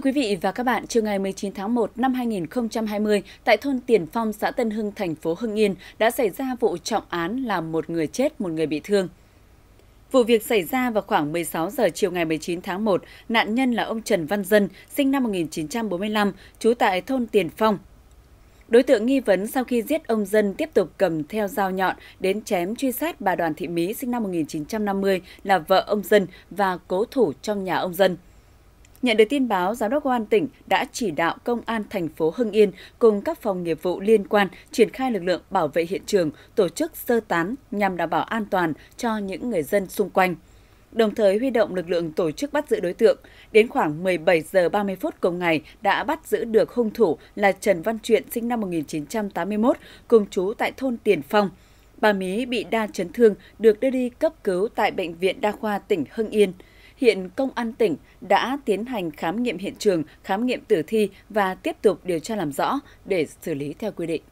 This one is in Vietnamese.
Thưa quý vị và các bạn, chiều ngày 19 tháng 1 năm 2020, tại thôn Tiền Phong, xã Tân Hưng, thành phố Hưng Yên đã xảy ra vụ trọng án làm một người chết, một người bị thương. Vụ việc xảy ra vào khoảng 16 giờ chiều ngày 19 tháng 1, nạn nhân là ông Trần Văn Dân, sinh năm 1945, trú tại thôn Tiền Phong. Đối tượng nghi vấn sau khi giết ông Dân tiếp tục cầm theo dao nhọn đến chém truy sát bà Đoàn Thị Mỹ sinh năm 1950 là vợ ông Dân và cố thủ trong nhà ông Dân. Nhận được tin báo, Giám đốc Công an tỉnh đã chỉ đạo Công an thành phố Hưng Yên cùng các phòng nghiệp vụ liên quan triển khai lực lượng bảo vệ hiện trường, tổ chức sơ tán nhằm đảm bảo an toàn cho những người dân xung quanh. Đồng thời huy động lực lượng tổ chức bắt giữ đối tượng. Đến khoảng 17 giờ 30 phút cùng ngày đã bắt giữ được hung thủ là Trần Văn Truyện sinh năm 1981, cùng chú tại thôn Tiền Phong. Bà Mí bị đa chấn thương được đưa đi cấp cứu tại Bệnh viện Đa khoa tỉnh Hưng Yên – hiện Công an tỉnh đã tiến hành khám nghiệm hiện trường, khám nghiệm tử thi và tiếp tục điều tra làm rõ để xử lý theo quy định.